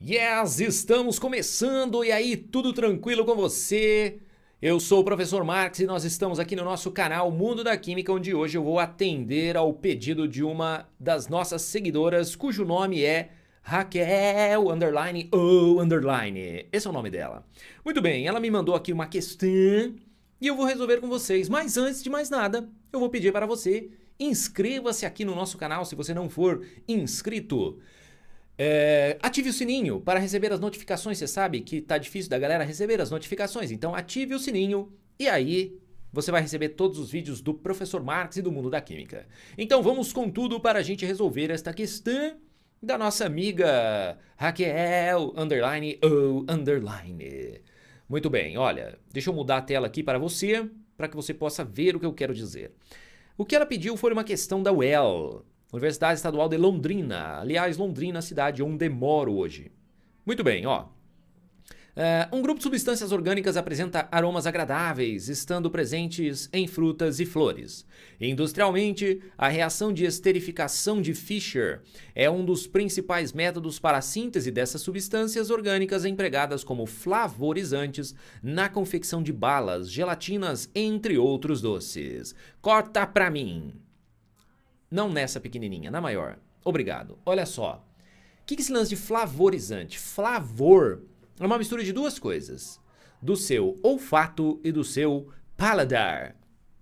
Yes, estamos começando! E aí, tudo tranquilo com você? Eu sou o professor Marx e nós estamos aqui no nosso canal Mundo da Química, onde hoje eu vou atender ao pedido de uma das nossas seguidoras, cujo nome é Raquel underline ou underline. Esse é o nome dela. Muito bem, ela me mandou aqui uma questão e eu vou resolver com vocês. Mas antes de mais nada, eu vou pedir para você inscreva-se aqui no nosso canal se você não for inscrito. É, ative o sininho para receber as notificações. Você sabe que tá difícil da galera receber as notificações, então ative o sininho e aí você vai receber todos os vídeos do professor Marx e do mundo da química. Então vamos com tudo para a gente resolver esta questão da nossa amiga Raquel underline ou underline. Muito bem, olha, deixa eu mudar a tela aqui para você, para que você possa ver o que eu quero dizer. O que ela pediu foi uma questão da UEL. Universidade Estadual de Londrina. Aliás, Londrina, cidade onde moro hoje. Muito bem, ó. Uh, um grupo de substâncias orgânicas apresenta aromas agradáveis, estando presentes em frutas e flores. Industrialmente, a reação de esterificação de Fischer é um dos principais métodos para a síntese dessas substâncias orgânicas empregadas como flavorizantes na confecção de balas, gelatinas, entre outros doces. Corta pra mim! Não nessa pequenininha, na maior. Obrigado. Olha só. O que, que se lance de flavorizante? Flavor é uma mistura de duas coisas: do seu olfato e do seu paladar.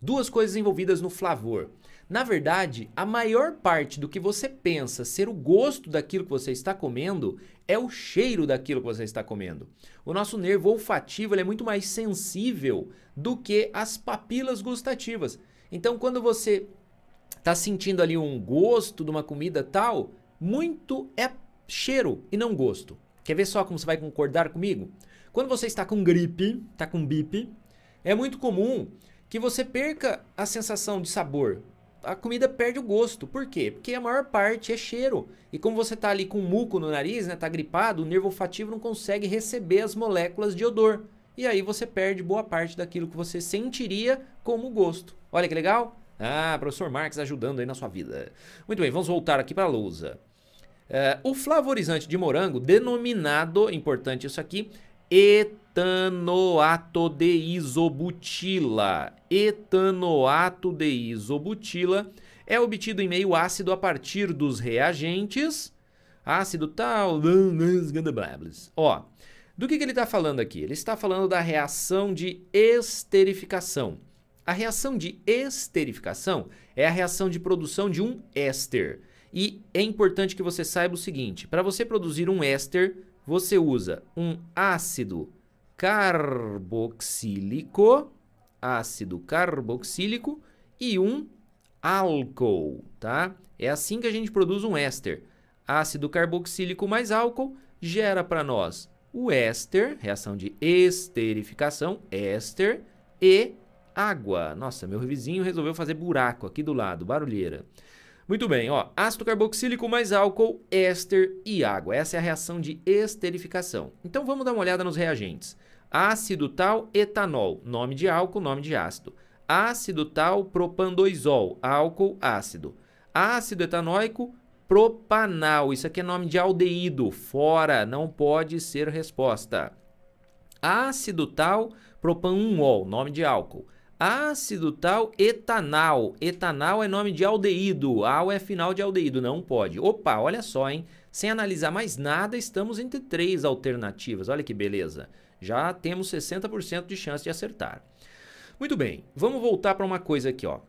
Duas coisas envolvidas no flavor. Na verdade, a maior parte do que você pensa ser o gosto daquilo que você está comendo é o cheiro daquilo que você está comendo. O nosso nervo olfativo é muito mais sensível do que as papilas gustativas. Então, quando você tá sentindo ali um gosto de uma comida tal, muito é cheiro e não gosto. Quer ver só como você vai concordar comigo? Quando você está com gripe, tá com bip, é muito comum que você perca a sensação de sabor. A comida perde o gosto. Por quê? Porque a maior parte é cheiro. E como você está ali com muco no nariz, né, tá gripado, o nervo olfativo não consegue receber as moléculas de odor. E aí você perde boa parte daquilo que você sentiria como gosto. Olha que legal? Ah, professor Marx ajudando aí na sua vida. Muito bem, vamos voltar aqui para a lousa. Eh, o flavorizante de morango, denominado, importante isso aqui, etanoato de isobutila. Etanoato de isobutila é obtido em meio ácido a partir dos reagentes ácido tal, ó. Do que, que ele está falando aqui? Ele está falando da reação de esterificação. A reação de esterificação é a reação de produção de um éster. E é importante que você saiba o seguinte: para você produzir um éster, você usa um ácido carboxílico, ácido carboxílico e um álcool, tá? É assim que a gente produz um éster. Ácido carboxílico mais álcool gera para nós o éster, reação de esterificação, éster e água. Nossa, meu vizinho resolveu fazer buraco aqui do lado, barulheira. Muito bem, ó, ácido carboxílico mais álcool, éster e água. Essa é a reação de esterificação. Então vamos dar uma olhada nos reagentes. Ácido tal etanol, nome de álcool, nome de ácido. Ácido tal propandoisol, álcool ácido. Ácido etanóico propanal, isso aqui é nome de aldeído, fora, não pode ser resposta. Ácido tal propanol, nome de álcool ácido tal etanal. Etanal é nome de aldeído. Al é final de aldeído, não pode. Opa, olha só, hein? Sem analisar mais nada, estamos entre três alternativas. Olha que beleza. Já temos 60% de chance de acertar. Muito bem, vamos voltar para uma coisa aqui, ó.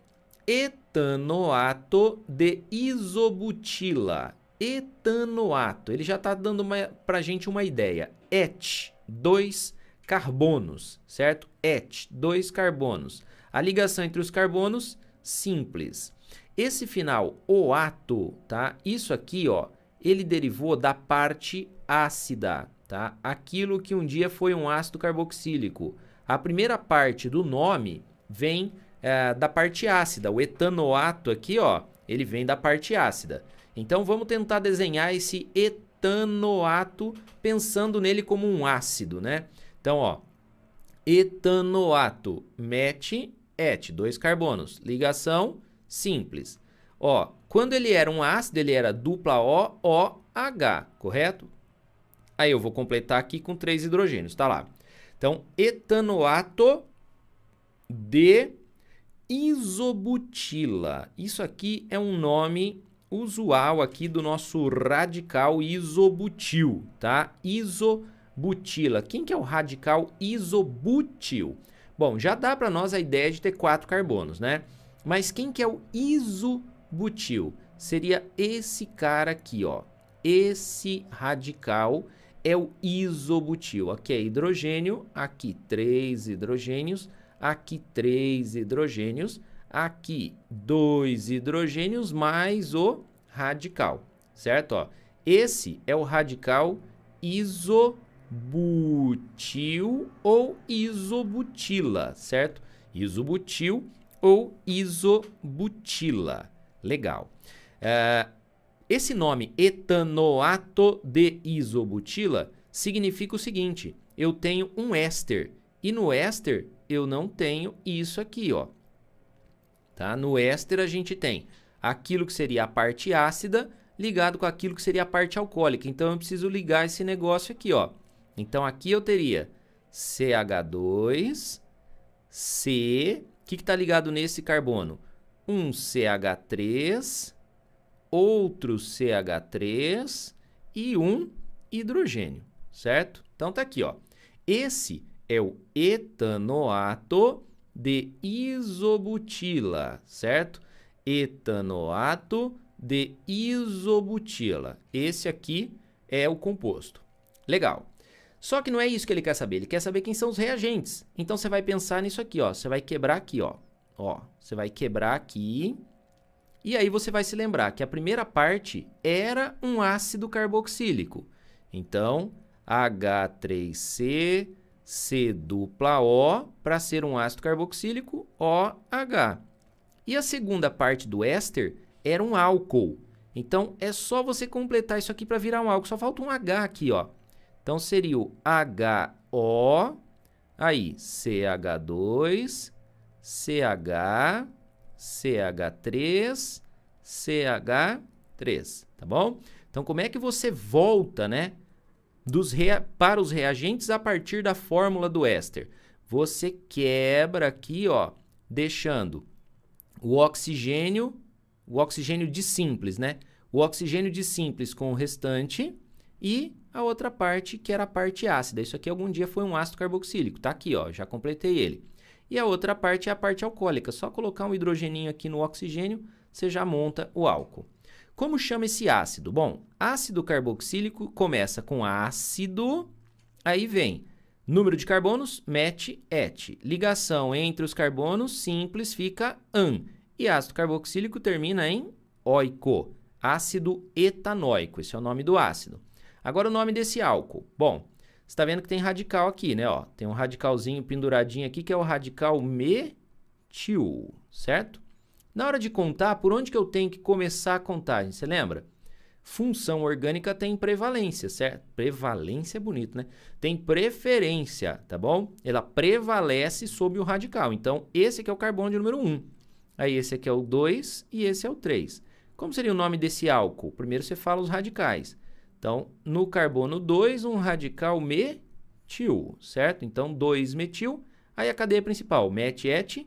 Etanoato de isobutila. Etanoato, ele já está dando para a gente uma ideia. Et, dois carbonos, certo? et, dois carbonos. A ligação entre os carbonos, simples. Esse final, o ato, tá? Isso aqui, ó, ele derivou da parte ácida, tá? Aquilo que um dia foi um ácido carboxílico. A primeira parte do nome vem é, da parte ácida. O etanoato aqui, ó, ele vem da parte ácida. Então vamos tentar desenhar esse etanoato pensando nele como um ácido, né? Então, ó, Etanoato, mete, et, dois carbonos. Ligação simples. Ó, quando ele era um ácido, ele era dupla O, OH, correto? Aí eu vou completar aqui com três hidrogênios, tá lá. Então, etanoato de isobutila. Isso aqui é um nome usual aqui do nosso radical isobutil, tá? Isobutil butila. Quem que é o radical isobutil? Bom, já dá para nós a ideia de ter quatro carbonos, né? Mas quem que é o isobutil? Seria esse cara aqui, ó. Esse radical é o isobutil. Aqui é hidrogênio, aqui três hidrogênios, aqui três hidrogênios, aqui dois hidrogênios mais o radical, certo? Ó, esse é o radical isobutil butil ou isobutila, certo? Isobutil ou isobutila. Legal. É, esse nome, etanoato de isobutila, significa o seguinte: eu tenho um éster e no éster eu não tenho isso aqui, ó. Tá? No éster a gente tem aquilo que seria a parte ácida ligado com aquilo que seria a parte alcoólica. Então eu preciso ligar esse negócio aqui, ó. Então aqui eu teria CH2, C. O que está ligado nesse carbono? Um CH3, outro CH3 e um hidrogênio, certo? Então tá aqui, ó. Esse é o etanoato de isobutila, certo? Etanoato de isobutila. Esse aqui é o composto. Legal. Só que não é isso que ele quer saber, ele quer saber quem são os reagentes. Então você vai pensar nisso aqui, ó, você vai quebrar aqui, ó. Ó, você vai quebrar aqui. E aí você vai se lembrar que a primeira parte era um ácido carboxílico. Então, H3C C dupla O para ser um ácido carboxílico OH. E a segunda parte do éster era um álcool. Então é só você completar isso aqui para virar um álcool. Só falta um H aqui, ó. Então seria o HO, aí CH2, CH, CH3, CH3, tá bom? Então como é que você volta, né, dos para os reagentes a partir da fórmula do éster? Você quebra aqui, ó, deixando o oxigênio, o oxigênio de simples, né? O oxigênio de simples com o restante e a outra parte que era a parte ácida. Isso aqui algum dia foi um ácido carboxílico, tá aqui, ó, já completei ele. E a outra parte é a parte alcoólica, só colocar um hidrogeninho aqui no oxigênio, você já monta o álcool. Como chama esse ácido? Bom, ácido carboxílico começa com ácido, aí vem número de carbonos, mete, et. Ligação entre os carbonos simples fica an. E ácido carboxílico termina em oico, ácido etanoico, esse é o nome do ácido. Agora o nome desse álcool. Bom, você está vendo que tem radical aqui, né? Ó, tem um radicalzinho penduradinho aqui que é o radical metil, certo? Na hora de contar, por onde que eu tenho que começar a contagem? Você lembra? Função orgânica tem prevalência, certo? Prevalência é bonito, né? Tem preferência, tá bom? Ela prevalece sobre o radical. Então, esse aqui é o carbono de número 1. Aí, esse aqui é o 2 e esse é o 3. Como seria o nome desse álcool? Primeiro você fala os radicais. Então, no carbono 2, um radical metil, certo? Então, 2-metil, aí a cadeia principal, met, et,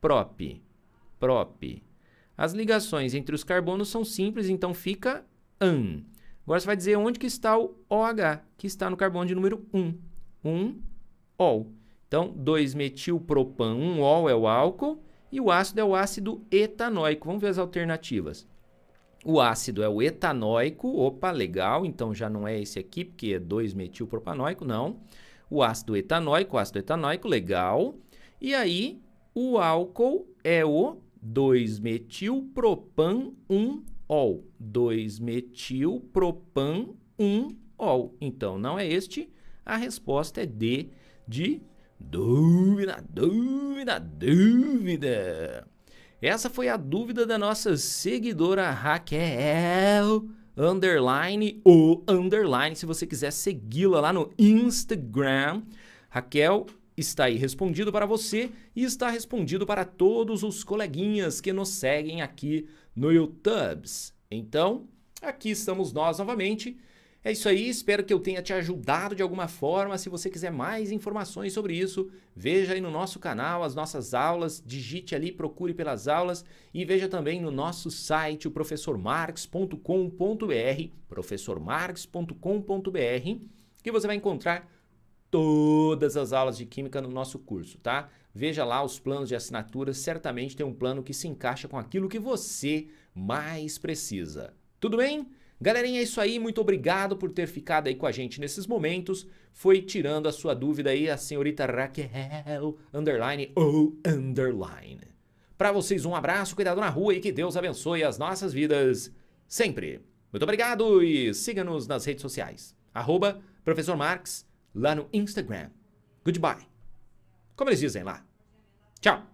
prop, prop. As ligações entre os carbonos são simples, então fica an. Agora você vai dizer onde que está o OH, que está no carbono de número 1. 1 ol. Então, 2-metilpropan, 1 ol é o álcool e o ácido é o ácido etanóico. Vamos ver as alternativas. O ácido é o etanoico, opa, legal, então já não é esse aqui, porque é 2-metilpropanoico, não. O ácido etanoico, ácido etanoico, legal. E aí, o álcool é o 2-metilpropan-1-ol. 2-metilpropan-1-ol. Então, não é este, a resposta é D de dúvida, dúvida, dúvida. Essa foi a dúvida da nossa seguidora Raquel underline ou underline, se você quiser segui-la lá no Instagram. Raquel está aí respondido para você e está respondido para todos os coleguinhas que nos seguem aqui no YouTube. Então, aqui estamos nós novamente é isso aí, espero que eu tenha te ajudado de alguma forma. Se você quiser mais informações sobre isso, veja aí no nosso canal as nossas aulas, digite ali, procure pelas aulas e veja também no nosso site, o professormarx.com.br, professormarx.com.br, que você vai encontrar todas as aulas de química no nosso curso, tá? Veja lá os planos de assinatura, certamente tem um plano que se encaixa com aquilo que você mais precisa. Tudo bem? Galerinha, é isso aí. Muito obrigado por ter ficado aí com a gente nesses momentos. Foi tirando a sua dúvida aí a senhorita Raquel, underline ou underline. Para vocês, um abraço, cuidado na rua e que Deus abençoe as nossas vidas sempre. Muito obrigado e siga-nos nas redes sociais. Arroba Professor Marx lá no Instagram. Goodbye. Como eles dizem lá. Tchau.